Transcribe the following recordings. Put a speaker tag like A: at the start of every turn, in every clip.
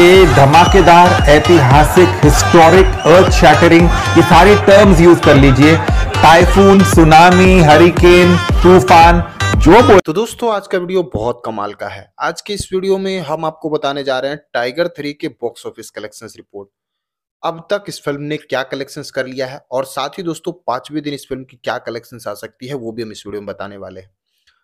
A: के धमाकेदार ऐतिहासिक हिस्टोरिक अर्थ शैटरिंग ये सारे टर्म्स यूज कर लीजिए टाइफून सुनामी हरिकेन तूफान जो बोल तो दोस्तों आज का वीडियो बहुत कमाल का है आज के इस वीडियो में हम आपको बताने जा रहे हैं टाइगर थ्री के बॉक्स ऑफिस कलेक्शन रिपोर्ट अब तक इस फिल्म ने क्या कलेक्शन कर लिया है और साथ ही दोस्तों पांचवें दिन इस फिल्म की क्या कलेक्शन आ सकती है वो भी हम इस वीडियो में बताने वाले हैं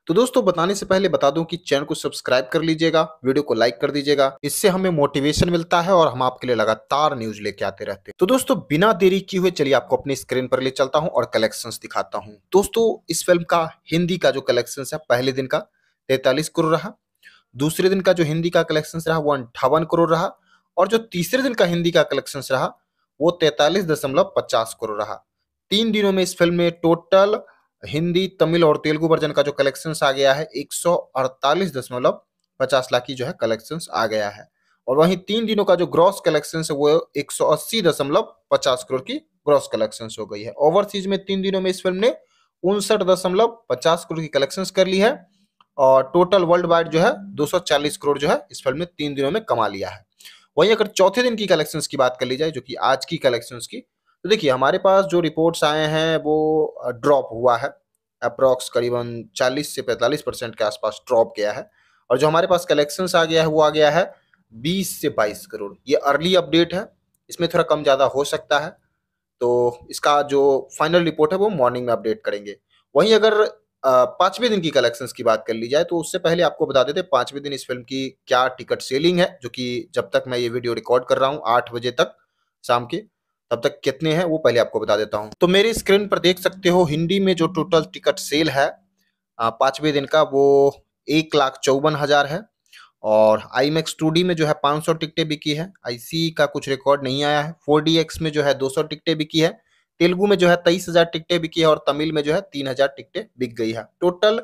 A: तो दोस्तों बताने से पहले बता दूं कि चैनल को सब्सक्राइब कर लीजिएगा वीडियो को लाइक कर दीजिएगा इससे हमें मोटिवेशन मिलता है और हम आपके लिए लगातार न्यूज लेके आते रहते हैं तो दोस्तों बिना देरी किए हुए चलिए आपको अपनी स्क्रीन पर ले चलता हूँ और कलेक्शन दिखाता हूँ दोस्तों इस फिल्म का हिंदी का जो कलेक्शन है पहले दिन का तैतालीस करोड़ रहा दूसरे दिन का जो हिंदी का कलेक्शन रहा वो अंठावन करोड़ रहा और जो तीसरे दिन का हिंदी का कलेक्शन रहा वो तैतालीस दशमलव पचास करोड़ रहा तीन दिनों में इस फिल्म में टोटल हिंदी तमिल और तेलुगु वर्जन का जो कलेक्शन आ गया है एक पचास लाख की जो है कलेक्शन आ गया है और वहीं तीन दिनों का जो ग्रॉस कलेक्शन है वो एक सौ अस्सी दशमलव पचास करोड़ की ग्रॉस कलेक्शन हो गई है ओवरसीज में तीन दिनों में इस फिल्म ने उनसठ दशमलव पचास करोड़ की कलेक्शन कर ली है और टोटल वर्ल्ड वाइड जो है 240 करोड़ जो है इस फिल्म ने तीन दिनों में कमा लिया है वहीं अगर चौथे दिन की कलेक्शंस की बात कर ली जाए जो कि आज की कलेक्शंस की तो देखिए हमारे पास जो रिपोर्ट्स आए हैं वो ड्रॉप हुआ है अप्रॉक्स करीबन 40 से 45 परसेंट के आसपास ड्रॉप गया है और जो हमारे पास कलेक्शंस आ गया है वो आ गया है 20 से 22 करोड़ ये अर्ली अपडेट है इसमें थोड़ा कम ज़्यादा हो सकता है तो इसका जो फाइनल रिपोर्ट है वो मॉर्निंग में अपडेट करेंगे वहीं अगर पाँचवें दिन की कलेक्शंस की बात कर ली जाए तो उससे पहले आपको बता देते पाँचवें दिन इस फिल्म की क्या टिकट सेलिंग है जो कि जब तक मैं ये वीडियो रिकॉर्ड कर रहा हूँ आठ बजे तक शाम के तब तक कितने हैं वो पहले आपको बता देता हूँ तो मेरी स्क्रीन पर देख सकते हो हिंदी में जो टोटल टिकट सेल है पांचवें दिन का वो एक लाख चौवन हज़ार है और आई मैक्स टू में जो है सौ टिकटें बिकी है आई e का कुछ रिकॉर्ड नहीं आया है फोर में जो है दो सौ टिकटें बिकी है तेलुगु में जो है तेईस हजार टिकटें बिकी है और तमिल में जो है तीन हजार टिकटें बिक गई है टोटल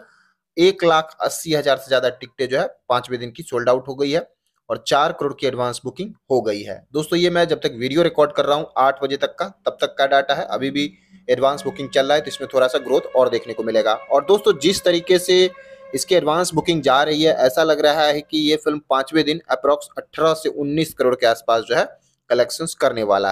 A: एक लाख अस्सी हजार से ज्यादा टिकटें जो है पांचवें दिन की सोल्ड आउट हो गई है और चार करोड़ की एडवांस बुकिंग हो गई है दोस्तों ये मैं जब तक वीडियो रिकॉर्ड कर रहा हूँ आठ बजे तक का तब तक का डाटा है अभी भी एडवांस बुकिंग चल रहा है तो इसमें थोड़ा सा ग्रोथ और देखने को मिलेगा और दोस्तों जिस तरीके से इसकी एडवांस बुकिंग जा रही है ऐसा लग रहा है कि ये फिल्म पांचवें दिन अप्रॉक्स अठारह से उन्नीस करोड़ के आसपास जो है कलेक्शन करने वाला है